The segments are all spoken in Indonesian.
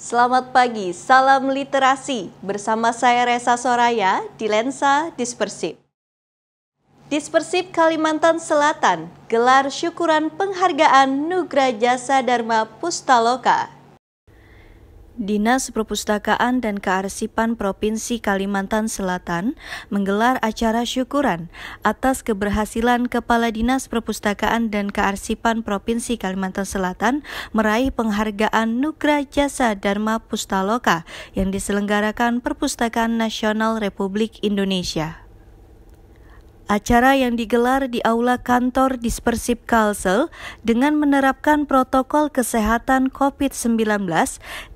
Selamat pagi, salam literasi bersama saya Resa Soraya di Lensa Dispersif. Dispersif Kalimantan Selatan gelar syukuran penghargaan Nugra Jasa Dharma Pustaloka Dinas Perpustakaan dan Kearsipan Provinsi Kalimantan Selatan menggelar acara syukuran atas keberhasilan Kepala Dinas Perpustakaan dan Kearsipan Provinsi Kalimantan Selatan meraih penghargaan Nugra Jasa Dharma Pustaloka yang diselenggarakan Perpustakaan Nasional Republik Indonesia. Acara yang digelar di aula kantor Dispersip Kalsel dengan menerapkan protokol kesehatan COVID-19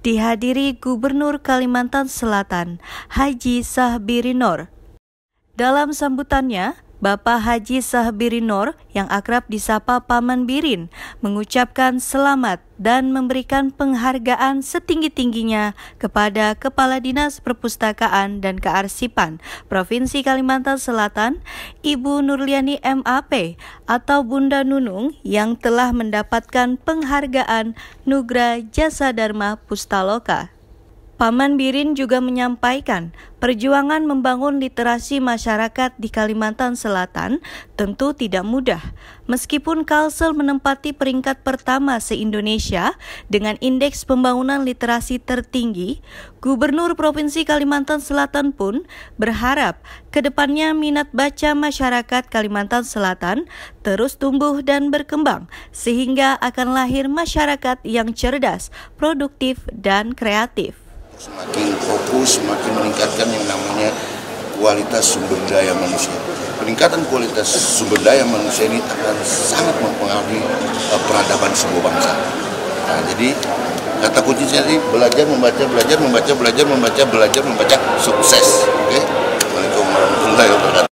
dihadiri Gubernur Kalimantan Selatan, Haji Sahbirinor. Dalam sambutannya, Bapak Haji Sahbiri Nur yang akrab disapa Paman Birin mengucapkan selamat dan memberikan penghargaan setinggi-tingginya kepada Kepala Dinas Perpustakaan dan Kearsipan Provinsi Kalimantan Selatan, Ibu Nurliani MAP atau Bunda Nunung yang telah mendapatkan penghargaan Nugra Jasa Dharma Pustaloka Paman Birin juga menyampaikan, perjuangan membangun literasi masyarakat di Kalimantan Selatan tentu tidak mudah. Meskipun Kalsel menempati peringkat pertama se-Indonesia dengan indeks pembangunan literasi tertinggi, Gubernur Provinsi Kalimantan Selatan pun berharap kedepannya minat baca masyarakat Kalimantan Selatan terus tumbuh dan berkembang, sehingga akan lahir masyarakat yang cerdas, produktif, dan kreatif. Semakin fokus, semakin meningkatkan yang namanya kualitas sumber daya manusia. Peningkatan kualitas sumber daya manusia ini akan sangat mempengaruhi eh, peradaban sebuah bangsa. Nah, jadi kata kunci ini belajar membaca belajar membaca belajar membaca belajar membaca sukses. Oke. Okay? warahmatullahi wabarakatuh.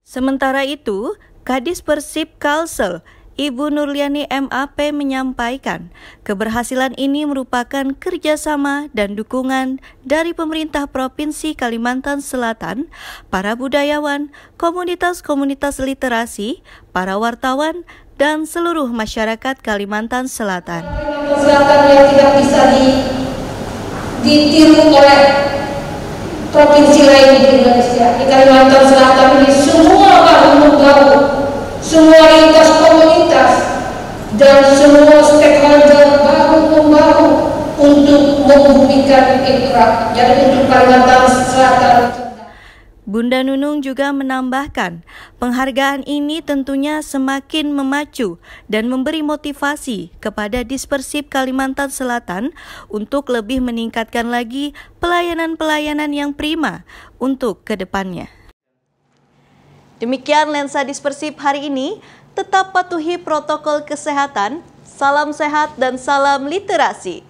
Sementara itu, Kadis Persib Kalsel Ibu Nurliani MAP menyampaikan, keberhasilan ini merupakan kerjasama dan dukungan dari pemerintah Provinsi Kalimantan Selatan, para budayawan, komunitas-komunitas literasi, para wartawan, dan seluruh masyarakat Kalimantan Selatan. Kalimantan Selatan yang tidak bisa di, ditiru oleh provinsi lain di Indonesia. Di Kalimantan Selatan ini semua bahu bahu dan semua stakeholder baru membaru untuk membumikan Iqra, yang untuk Kalimantan Selatan. Bunda Nunung juga menambahkan, penghargaan ini tentunya semakin memacu dan memberi motivasi kepada Dispersif Kalimantan Selatan untuk lebih meningkatkan lagi pelayanan-pelayanan yang prima untuk kedepannya. Demikian lensa dispersif hari ini, tetap patuhi protokol kesehatan, salam sehat dan salam literasi.